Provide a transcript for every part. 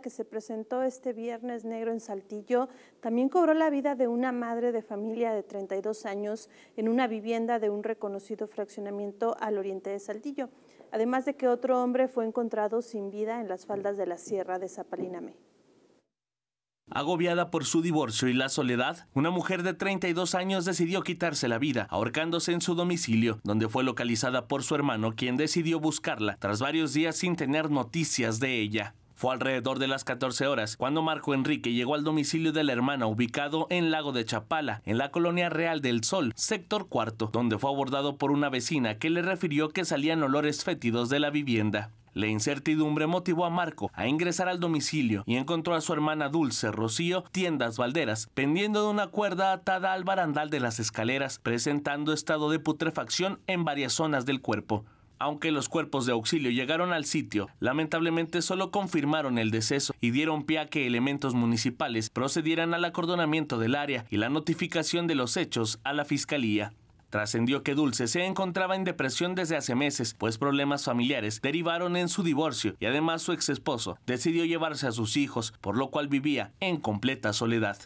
que se presentó este viernes negro en Saltillo también cobró la vida de una madre de familia de 32 años en una vivienda de un reconocido fraccionamiento al oriente de Saltillo, además de que otro hombre fue encontrado sin vida en las faldas de la sierra de Zapalinamé. Agobiada por su divorcio y la soledad, una mujer de 32 años decidió quitarse la vida, ahorcándose en su domicilio, donde fue localizada por su hermano, quien decidió buscarla tras varios días sin tener noticias de ella. Fue alrededor de las 14 horas cuando Marco Enrique llegó al domicilio de la hermana ubicado en Lago de Chapala, en la colonia Real del Sol, sector cuarto, donde fue abordado por una vecina que le refirió que salían olores fétidos de la vivienda. La incertidumbre motivó a Marco a ingresar al domicilio y encontró a su hermana Dulce Rocío Tiendas Valderas pendiendo de una cuerda atada al barandal de las escaleras, presentando estado de putrefacción en varias zonas del cuerpo. Aunque los cuerpos de auxilio llegaron al sitio, lamentablemente solo confirmaron el deceso y dieron pie a que elementos municipales procedieran al acordonamiento del área y la notificación de los hechos a la fiscalía. Trascendió que Dulce se encontraba en depresión desde hace meses, pues problemas familiares derivaron en su divorcio y además su esposo decidió llevarse a sus hijos, por lo cual vivía en completa soledad.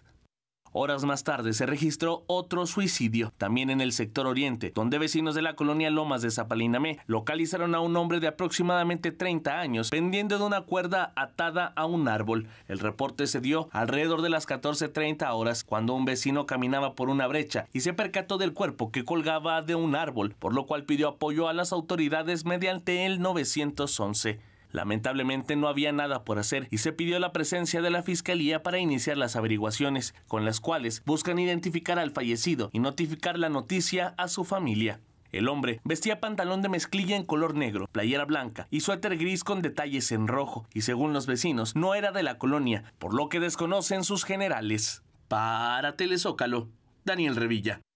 Horas más tarde se registró otro suicidio, también en el sector oriente, donde vecinos de la colonia Lomas de Zapalinamé localizaron a un hombre de aproximadamente 30 años pendiendo de una cuerda atada a un árbol. El reporte se dio alrededor de las 14.30 horas cuando un vecino caminaba por una brecha y se percató del cuerpo que colgaba de un árbol, por lo cual pidió apoyo a las autoridades mediante el 911. Lamentablemente no había nada por hacer y se pidió la presencia de la Fiscalía para iniciar las averiguaciones, con las cuales buscan identificar al fallecido y notificar la noticia a su familia. El hombre vestía pantalón de mezclilla en color negro, playera blanca y suéter gris con detalles en rojo, y según los vecinos no era de la colonia, por lo que desconocen sus generales. Para Telezócalo, Daniel Revilla.